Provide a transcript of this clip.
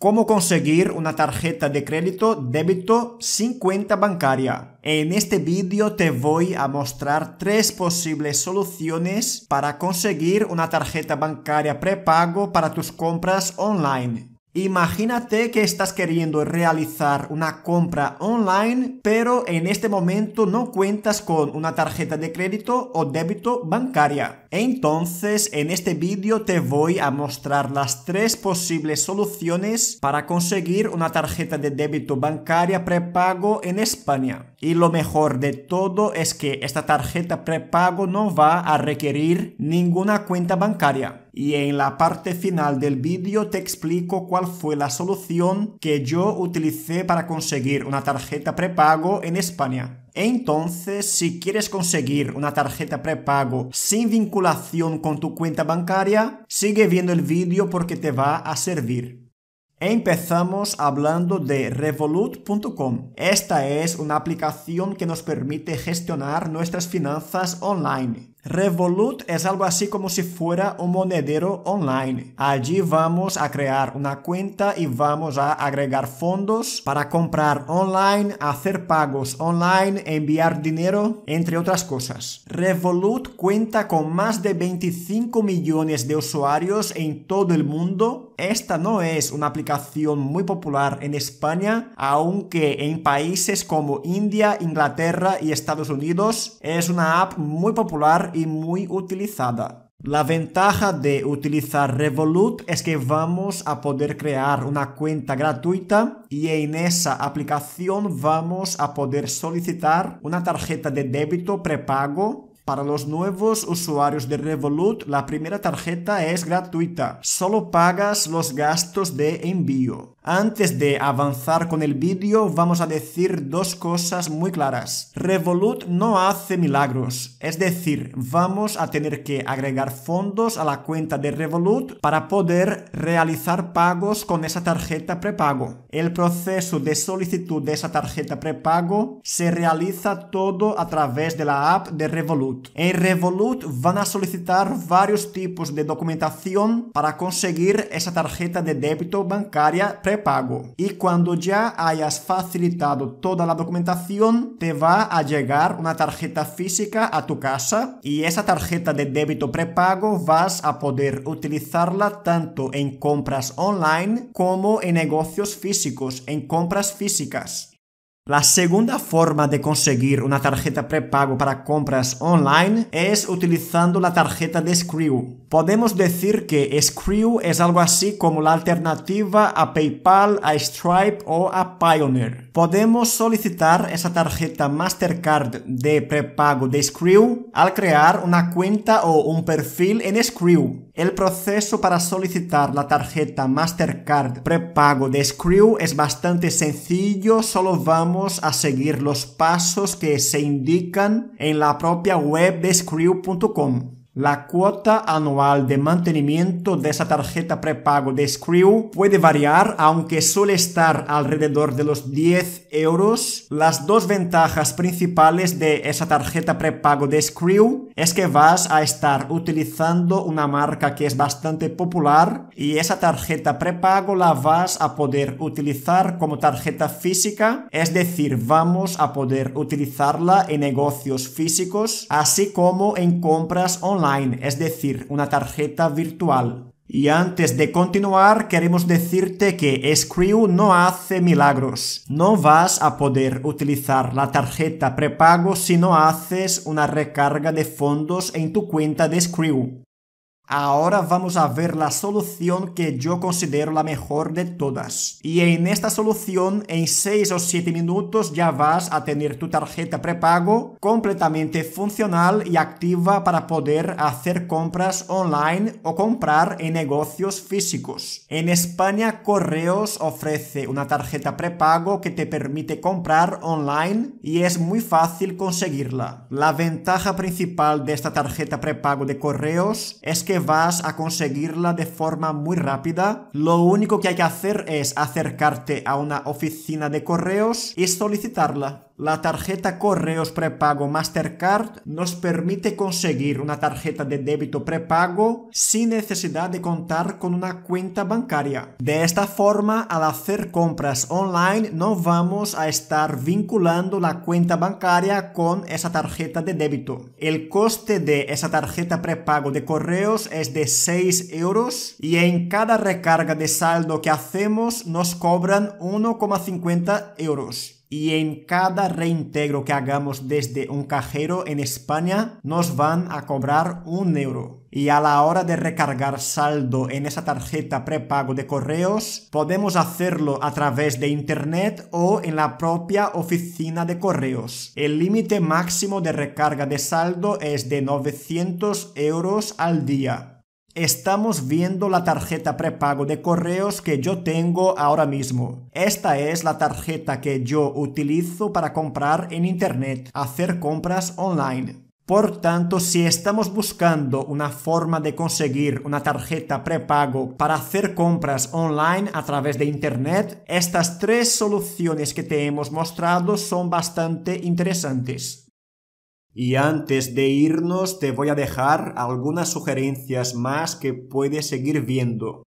Cómo conseguir una tarjeta de crédito débito sin cuenta bancaria. En este vídeo te voy a mostrar tres posibles soluciones para conseguir una tarjeta bancaria prepago para tus compras online. Imagínate que estás queriendo realizar una compra online, pero en este momento no cuentas con una tarjeta de crédito o débito bancaria. Entonces, en este vídeo te voy a mostrar las tres posibles soluciones para conseguir una tarjeta de débito bancaria prepago en España. Y lo mejor de todo es que esta tarjeta prepago no va a requerir ninguna cuenta bancaria y en la parte final del vídeo te explico cuál fue la solución que yo utilicé para conseguir una tarjeta prepago en España. Entonces, si quieres conseguir una tarjeta prepago sin vinculación con tu cuenta bancaria, sigue viendo el vídeo porque te va a servir. Empezamos hablando de revolut.com. Esta es una aplicación que nos permite gestionar nuestras finanzas online. Revolut es algo así como si fuera un monedero online. Allí vamos a crear una cuenta y vamos a agregar fondos para comprar online, hacer pagos online, enviar dinero, entre otras cosas. Revolut cuenta con más de 25 millones de usuarios en todo el mundo. Esta no es una aplicación muy popular en España, aunque en países como India, Inglaterra y Estados Unidos es una app muy popular y muy utilizada. La ventaja de utilizar Revolut es que vamos a poder crear una cuenta gratuita y en esa aplicación vamos a poder solicitar una tarjeta de débito prepago para los nuevos usuarios de Revolut, la primera tarjeta es gratuita, solo pagas los gastos de envío. Antes de avanzar con el vídeo, vamos a decir dos cosas muy claras. Revolut no hace milagros, es decir, vamos a tener que agregar fondos a la cuenta de Revolut para poder realizar pagos con esa tarjeta prepago. El proceso de solicitud de esa tarjeta prepago se realiza todo a través de la app de Revolut. En Revolut van a solicitar varios tipos de documentación para conseguir esa tarjeta de débito bancaria prepago. Y cuando ya hayas facilitado toda la documentación, te va a llegar una tarjeta física a tu casa y esa tarjeta de débito prepago vas a poder utilizarla tanto en compras online como en negocios físicos, en compras físicas. La segunda forma de conseguir una tarjeta prepago para compras online es utilizando la tarjeta de Screw. Podemos decir que Screw es algo así como la alternativa a PayPal, a Stripe o a Pioneer. Podemos solicitar esa tarjeta Mastercard de prepago de Screw al crear una cuenta o un perfil en Screw. El proceso para solicitar la tarjeta Mastercard prepago de Screw es bastante sencillo, solo vamos a seguir los pasos que se indican en la propia web de La cuota anual de mantenimiento de esa tarjeta prepago de Screw puede variar, aunque suele estar alrededor de los 10 euros. Las dos ventajas principales de esa tarjeta prepago de Screw es que vas a estar utilizando una marca que es bastante popular y esa tarjeta prepago la vas a poder utilizar como tarjeta física, es decir, vamos a poder utilizarla en negocios físicos, así como en compras online, es decir, una tarjeta virtual. Y antes de continuar, queremos decirte que Screw no hace milagros. No vas a poder utilizar la tarjeta prepago si no haces una recarga de fondos en tu cuenta de Screw. Ahora vamos a ver la solución que yo considero la mejor de todas. Y en esta solución, en 6 o 7 minutos ya vas a tener tu tarjeta prepago completamente funcional y activa para poder hacer compras online o comprar en negocios físicos. En España, Correos ofrece una tarjeta prepago que te permite comprar online y es muy fácil conseguirla. La ventaja principal de esta tarjeta prepago de Correos es que vas a conseguirla de forma muy rápida. Lo único que hay que hacer es acercarte a una oficina de correos y solicitarla. La tarjeta correos prepago Mastercard nos permite conseguir una tarjeta de débito prepago sin necesidad de contar con una cuenta bancaria. De esta forma, al hacer compras online no vamos a estar vinculando la cuenta bancaria con esa tarjeta de débito. El coste de esa tarjeta prepago de correos es de 6 euros y en cada recarga de saldo que hacemos nos cobran 1,50 euros y en cada reintegro que hagamos desde un cajero en España nos van a cobrar un euro. Y a la hora de recargar saldo en esa tarjeta prepago de correos, podemos hacerlo a través de internet o en la propia oficina de correos. El límite máximo de recarga de saldo es de 900 euros al día estamos viendo la tarjeta prepago de correos que yo tengo ahora mismo. Esta es la tarjeta que yo utilizo para comprar en Internet, hacer compras online. Por tanto, si estamos buscando una forma de conseguir una tarjeta prepago para hacer compras online a través de Internet, estas tres soluciones que te hemos mostrado son bastante interesantes. Y antes de irnos te voy a dejar algunas sugerencias más que puedes seguir viendo.